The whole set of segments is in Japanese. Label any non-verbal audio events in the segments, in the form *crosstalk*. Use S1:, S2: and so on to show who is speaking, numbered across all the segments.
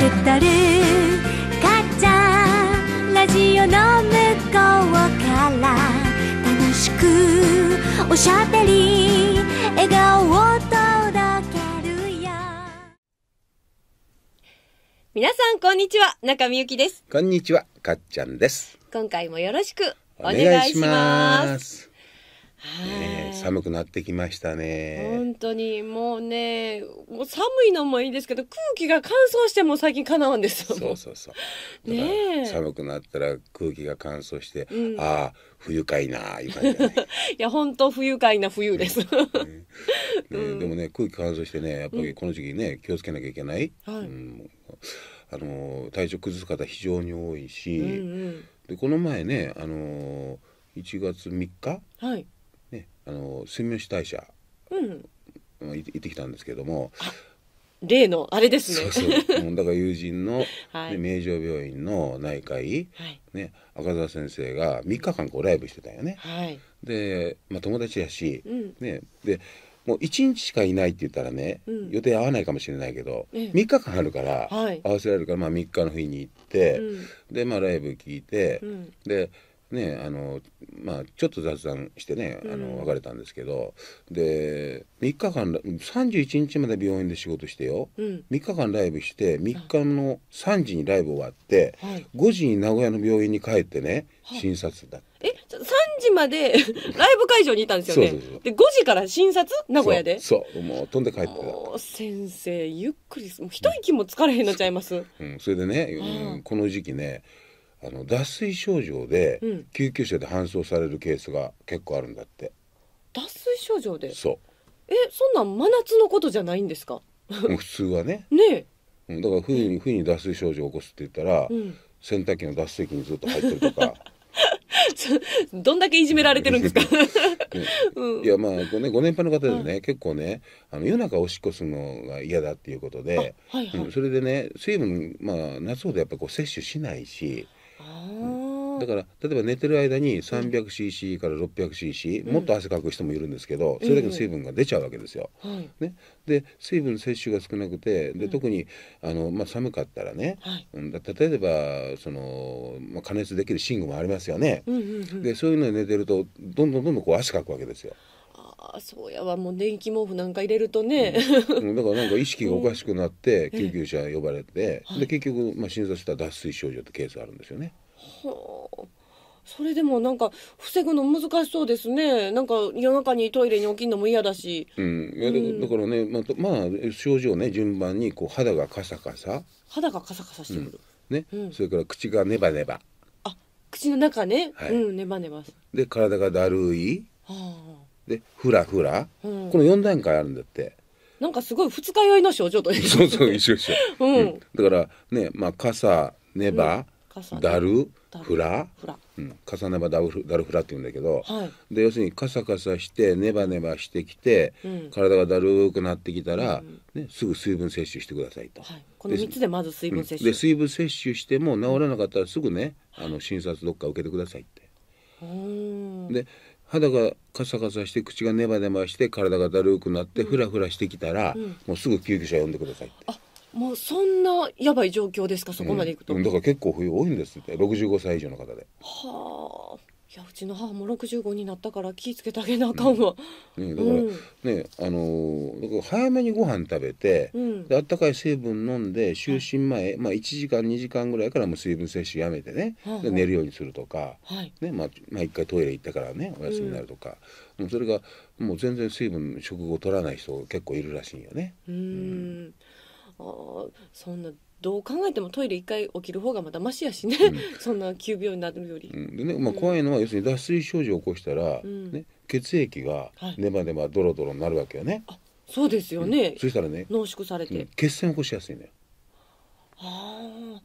S1: くるかっちゃんラジオの向こうから楽しくおしゃべり笑顔を届けるよ皆さんこんにちは中美ゆきです
S2: こんにちはかっちゃんです
S1: 今回もよろしくお願いしますね、
S2: 寒くなってきましたね
S1: 本当にもうねもう寒いのもいいですけど空気が乾燥しても最近かなうんですよそうそうそうね寒
S2: くなったら空気が乾燥して、うん、ああ不快ないじ、
S1: *laughs* いや本当不愉快な冬です、ね
S2: ね、でもね空気乾燥してねやっぱりこの時期ね、うん、気をつけなきゃいけない、
S1: はい、うん、
S2: あの体調崩す方非常に多いし、うんうん、でこの前ねあの1月3日、はいね、あの住吉大社、うん、行ってきたんですけども
S1: 例のあれですねそうそう
S2: *laughs* だから友人の、はい、名城病院の内科医、はいね、赤澤先生が3日間こうライブしてたよね。はい、で、まあ、友達やし、うん、ね、でもう1日しかいないって言ったらね、うん、予定合わないかもしれないけど、ん、3日間あるから、はい、合わせられるから、まあ、3日の日に行って、うん、で、まあ、ライブ聞いて、でねあのまあちょっと雑談してねあの別れたんですけど、うん、で3日間31日まで病院で仕事してよ、うん、3日間ライブして3日の3時にライブ終わって、はい、5時に名古屋の病院に帰ってね、診察だ
S1: え3時まで *laughs* ライブ会場にいたんですよねで5時から診察名古屋で
S2: そうもう飛んで帰って
S1: た先生ゆっくりもう一息も疲れへんなっちゃいます、
S2: うん、それでね、うん、この時期ねあの脱水症状で救急車で搬送されるケースが結構あるんだって、
S1: 脱水症状でそうえそんなん真夏のことじゃないんですか普
S2: 通はね *laughs* ねだから冬に冬に脱水症状を起こすって言ったら、うん、洗濯機の脱水機にずっと入ってるとか
S1: *laughs* どんだけいじめられてるんですかね、*laughs*
S2: いやまあご,、ね、ご年配の方でね、はい、結構ねあの夜中おしっこするのが嫌だっていうことで、はいはいうん、それでね水分まあ夏ほどやっぱこう摂取しないしだから例えば寝てる間に 300cc から 600cc、うん、もっと汗かく人もいるんですけど、うん、それだけの水分が出ちゃうわけですよ。はい、ね、で水分摂取が少なくてで、特にあの、まあ、寒かったらね、はい、例えばその、まあ、加熱できる寝具もありますよね。うんうんうん、でそういうのに寝てるとどんどんどんどんこう汗かくわけですよ。
S1: あそうやわもう電気毛布なんか入れるとね、*laughs*
S2: うん、だからなんか意識がおかしくなって救急車呼ばれて、うん、で結局、まあ、診察した脱水症状ってケースあるんですよね。
S1: はあそれでもなんか防ぐの難しそうですねなんか夜中にトイレに起きるのも嫌だし、
S2: うん、いやだからね、まあ、まあ、症状ね順番にこう肌がカサカサ
S1: 肌がカサカサし
S2: てくる、うん、ね、うん、それから口がネバネバ
S1: あ口の中ね、はい、うんネバネバ
S2: で体がだるい、はあでフラフラ、うん、この4段階あるんだって
S1: なんかすごい二日酔いの症状とそうそ
S2: う一緒一緒、*laughs* うんうん、だからねまあ傘ネバ、ダルフラフラ、うん、傘ネバダルダルフラって言うんだけど、はい、で要するにカサカサしてネバネバしてきて、体がだるくなってきたら、ね、すぐ水分摂取してくださいと、はい、
S1: この3つでまず水分摂取で,、水
S2: 分摂取しても治らなかったらすぐねあの診察どっか受けてくださいってで肌がカサカサして口がネバネバして体がだるくなってフラフラしてきたら、うんもうすぐ救急車呼んでくださいって。
S1: もうそんなやばい状況ですかそこまでいくと、うんだから
S2: 結構冬多いんですって65歳以上の方で
S1: はあいやうちの母も65になったから気ぃつけてあげなあかんわ、だか
S2: ら、うん、ねあの早めにご飯食べて、うん、であったかい成分飲んで就寝前、はい、まあ、1時間2時間ぐらいからもう水分摂取やめてね、はい、寝るようにするとか、はい、ねまあ、まあ、回トイレ行ったからねお休みになるとか、もうそれがもう全然水分食後取らない人結構いるらしいよね。
S1: うん、あそんなどう考えてもトイレ一回起きる方がまだましやしね、うん、*laughs* そんな急病になるより。
S2: うん、でねまあ、怖いのは要するに脱水症状を起こしたら、ね、血液がネバネバドロドロになるわけよね。はい、
S1: そうですよね、そし
S2: たらね濃縮されて、血栓を起こしやすいのよ。
S1: あ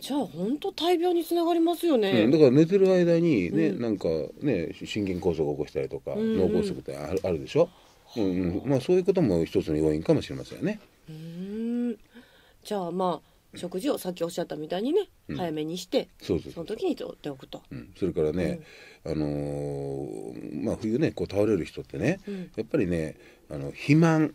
S1: じゃあ本当大病につながりますよね、うん、だか
S2: ら寝てる間にね、うん、なんかね心筋梗塞を起こしたりとか、うん、脳梗塞ってあるでしょ、うん、うん、まあそういうことも一つの要因かもしれませんよね。う
S1: んじゃあまあ食事をさっきおっしゃったみたいにね、うん早めにしてそうそうそその時に取っておくと。
S2: うんそれからね、あのーまあ冬ねこう倒れる人ってね、うんやっぱりねあの肥満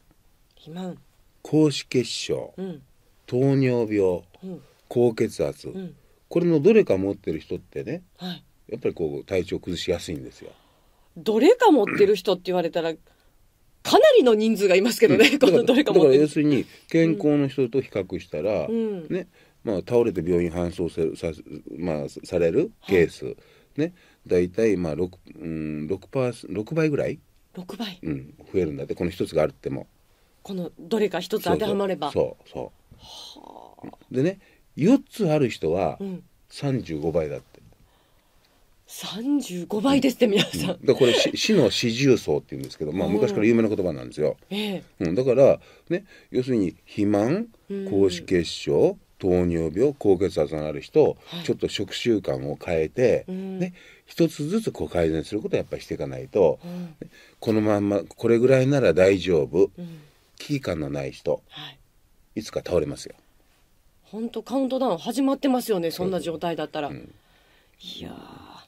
S2: 肥満高脂血症うん糖尿病うん高血圧、うんこれのどれか持ってる人ってねはいやっぱりこう体調崩しやすいんですよ。
S1: どれか持ってる人って言われたらかなりの人数がいますけどね、うん、このどれかもだから要する
S2: に健康の人と比較したら、うん、ねまあ、倒れて病院搬送さ,、まあ、されるケース、はい、ね大体まあ 6,、うん、6, パー6倍ぐらい6倍、うん、増えるんだってこの一つがあるっても
S1: このどれか一つ当てはまればそ
S2: うそうでね4つある人は35倍だって。
S1: 35倍ですって皆さん、う
S2: ん、これ死の四重層っていうんですけど、まあ、昔から有名な言葉なんですよ、うん、ええうん、だからね要するに肥満高脂血症、糖尿病高血圧のある人、はい、ちょっと食習慣を変えて、ね、一つずつこう改善することをやっぱりしていかないと、うん、このまんまこれぐらいなら大丈夫、うん、危機感のない人、はい、いつか倒れますよ。
S1: 本当カウントダウン始まってますよねそんな状態だったら。い
S2: や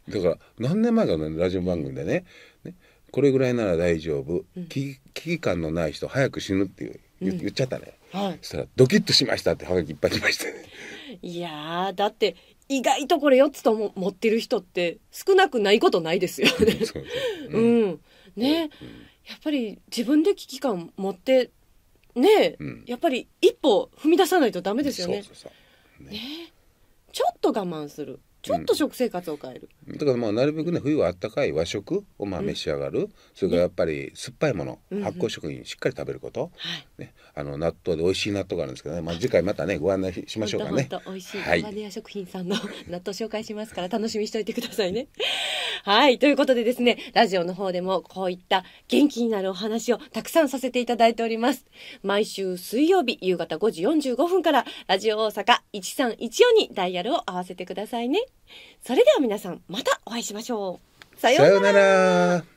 S2: だから何年前かの、ラジオ番組でね、ね、これぐらいなら大丈夫、うん、危機感のない人早く死ぬっていう言,、言っちゃったね、はい、そしたらドキッとしましたってハガキいっぱい来ましたね
S1: いやだって意外とこれ4つとも持ってる人って少なくないことないですよねそうそううん、うん、ね、うん、やっぱり自分で危機感持ってね、うん、やっぱり一歩踏み出さないとダメですよね、ね、ちょっと我慢する。ちょっと食生活を変える、
S2: うん、だからまあなるべくね冬はあったかい和食をまあ召し上がる、うん、それからやっぱり酸っぱいもの、うん発酵食品しっかり食べること、はいね、あの納豆で美味しい納豆があるんですけどね、まあ、次回またねご案内しましょうかね。
S1: 美味しいガーディア食品さんの *laughs* 納豆紹介しますから楽しみにしておいてくださいね。はい。ということでですね、ラジオの方でもこういった元気になるお話をたくさんさせていただいております。毎週水曜日夕方5時45分から、ラジオ大阪1314にダイヤルを合わせてくださいね。それでは皆さん、またお会いしましょう。さような
S2: ら。